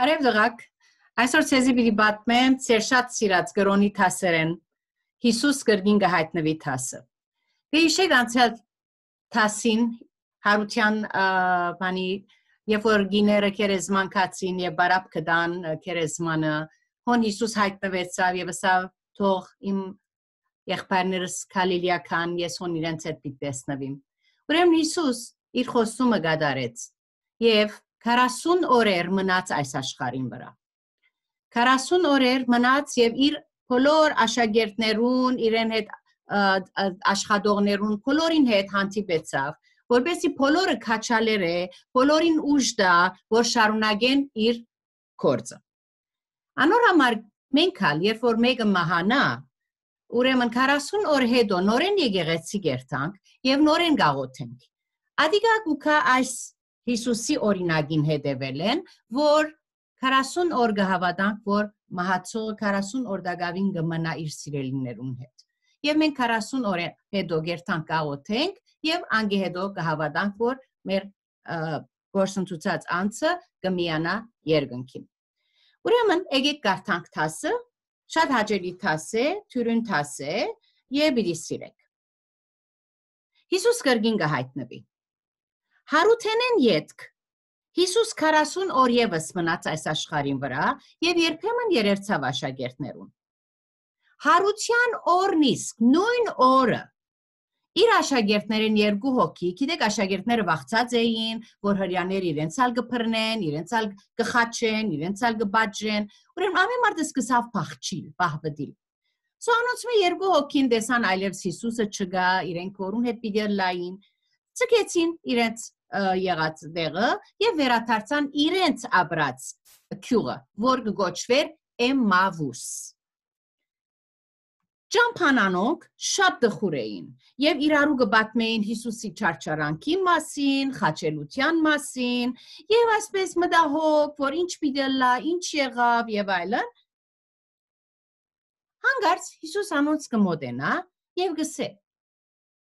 Արև դղակ, այսօր ցեզի պիտի պատմեմ ծեր շատ սիրած գրոնի թասերեն։ Հիսուս գրգին գահիտնվի թասը։ Դե իշեք անցյալ թասին հարության բանի երբ որ գիները քերեզման կացին եւ բարապ կդան քերեզմանը հոն Հիսուս հայտնվեցավ եւ ասավ թող իմ եղբայրներս քալիլիական ես հոն իրենց հետ պիտի տեսնվիմ։ Ուրեմն Հիսուս իր խոսումը գադարեց եւ 40 օրեր մնաց այս աշխարհին վրա։ 40 օրեր մնաց եւ իր բոլոր աշակերտներուն, իրեն հետ աշխատողներուն, բոլորին հետ հանդիպեցավ, որբեսի բոլորը քաչալերե, բոլորին ուժ դա, որ շարունակեն իր գործը։ Անոր համար մենք հալ, երբ որ մեկը մահանա, ուրեմն 40 օր հետո նորեն եկեղեցի գերտանք եւ նորեն գաղոթենք։ Ադիգա գուքա այս Հիսուսի օրինագին հետևել են, որ 40 օր կհավատանք, որ մահացողը 40 օր դակավին կմնա իր սիրելիներուն հետ։ Եվ մենք 40 օր հետո գերտանք կաղոթենք եւ անգի հետո կհավատանք, որ մեր գործընթացած անձը կմիանա երկնքին։ Ուրեմն եկեք կարդանք թասը, շատ հաճելի թաս է, թյուրին թաս է եւ իրի սիրեք։ Հիսուս կրկին կհայտնվի։ Հարութենեն յետք։ Հիսուս 40 օր եւս մնաց այս աշխարհին վրա եւ երբեմն երերցավ աշակերտներուն։ Հարության օրն իսկ նույն օրը իր աշակերտներին երկու հոգի, գիտեք, աշակերտները վախցած էին, որ հрьяները իրենցալ կփռնեն, իրենցալ կխաչեն, իրենցալ կբաճեն։ Ուրեմն ամեն մարդը սկսավ փախչիլ, բահբդիլ։ Սա անոնց մի երկու հոգին տեսան այլևս Հիսուսը չգա, իրենք որուն հետ պիտի լային։ Ցկեցին իրենց եղած դեղը եւ վերաթարցան իրենց աբրած քյուղը, որ գոչվեր Էմմավուս։ Ճամփանանոք շատ դխուր էին եւ իրարու գ បត្តិ մեին Հիսուսի չարչարանքի մասին, խաչելության մասին եւ այսպես մտահոգ, որ ինչ պիտի լա, ինչ եղավ եւ այլն։ Հանգարց Հիսուս անոնց կմոտենա եւ գսե։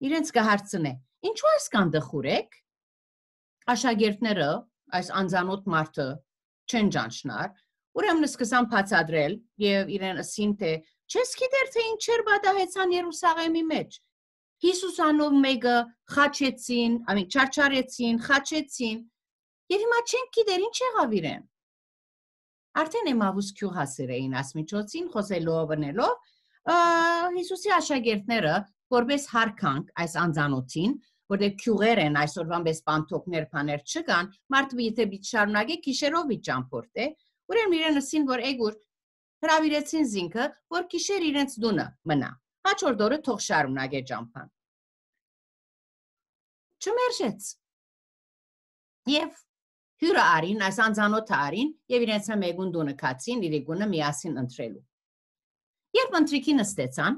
Իրենց կհարցնե. Ինչու այսքան դխուր եք աշակերտները այս անծանոթ մարդը չեն ճանչնար, ուրեմն սկսան բացադրել եւ իրեն ասին թե չես գիտեր թե ինչեր պատահեցան Երուսաղեմի մեջ։ Հիսուսանով մեկը խաչեցին, ամեն չարչարեցին, խաչեցին։ Եվ հիմա չենք գիտեր ինչ եղավ իրեն։ Արդեն Էմավուս քյուղ հասեր էին աս միջոցին խոսելով բնելով Հիսուսի աշակերտները որպես հարկանք այս անծանոթին որտեղ դե քյուղեր են այսօրվան մեզ բանթոկներ բաներ չկան մարդը եթե դի շարունակի գիշերով իջամփորտ է ուրեմն իրեն ասին որ էգուր հրավիրեցին զինքը որ գիշեր իրենց դունը մնա հաջորդ օրը թող շարունակե ճամփան չմերժեց եւ հյուրը արին, այս անձանոթը արին եւ իրենց մեկուն դունը կացին, իրիկունը միասին ընտրելու։ Երբ ընտրիկի նստեցան,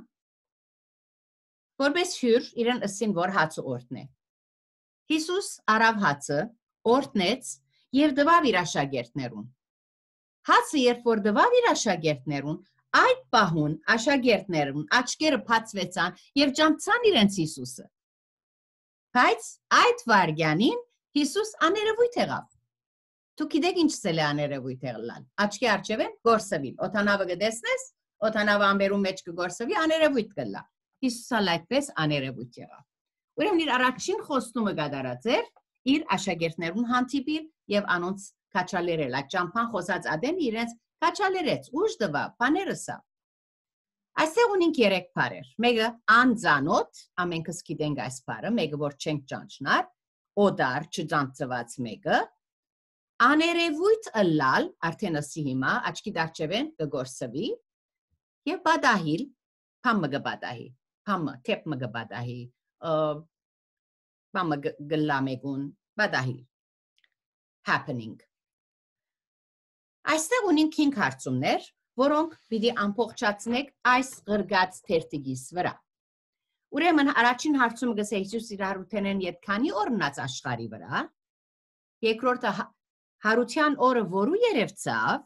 Որպես հյուր իրեն ասին, որ հացը օրտնե։ Հիսուս արավ հացը, օրտնեց եւ դվավ իր աշակերտներուն։ Հացը երբ որ դվավ իր աշակերտներուն, այդ պահուն աշակերտներուն աչքերը փածվեցան եւ ճամցան իրենց Հիսուսը։ Բայց այդ վարգյանին Հիսուս աներևույթ եղավ։ Դու գիտեք ինչ ցել է աներևույթ եղլան։ Աչքի արջև են գործավին։ Օթանավը կդեսնես, օթանավը ամբերում մեջ կգործավի, աներևույթ կլա։ Հիսուսալ այդպես աներևույթ եղավ։ Ուրեմն իր առաջին խոստումը գդարած էր իր աշակերտներուն հանդիպին եւ անոնց քաչալերել։ Այդ ճամփան խոսած ադեն իրենց քաչալերեց, ուժ տվա, բաներսա։ Այսեղ ունենք երեք բառեր։ Մեկը անծանոթ, ամենքս գիտենք այս բառը, մեկը որ չենք ճանչնար, օդար չճանցված մեկը, աներևույթ ըլալ, արդեն ասի հիմա, աչքի դարչևեն կգորսվի, եւ բադահիլ, փամը գբադահի համ թեփ մը բադահի բամը գլամեգուն բադահի happening Այստեղ ունենք 5 հարցումներ, որոնք պիտի ամփոփչացնեք այս ղրգած թերթիկից վրա։ Ուրեմն առաջին հարցումը գսե Հիսուս իր հարութենեն իդ քանի օրնած աշխարի վրա։ Երկրորդը հարության օրը որու երևցավ։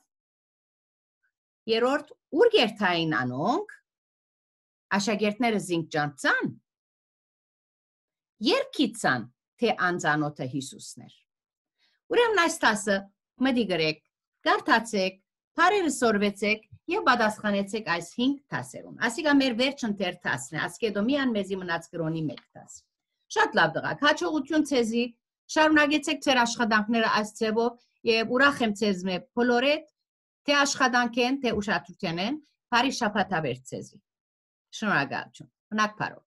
Երրորդ ուր գերթային անոնք աշակերտները զինքճանցան, երկիցան, թե անծանոթը Հիսուսն էր։ Ուրեմն այս տասը մտի գրեք, գարթացեք, բարերը սորվեցեք եւ պատասխանեցեք այս 5 տասերուն։ Այսինքն մեր վերջն դեր տասն է, ասկեդոմիան մեզի մնաց գրոնի 1 տաս։ Շատ լավ դղակ, հաջողություն ցեզի, շարունակեցեք ձեր աշխատանքները այս ձևով եւ ուրախ եմ ցեզ մե բոլորդ, թե աշխատանք են, թե ուշադրություն են, բարի շաբաթավեր ցեզի։ શરણાગાર છું નાગપારો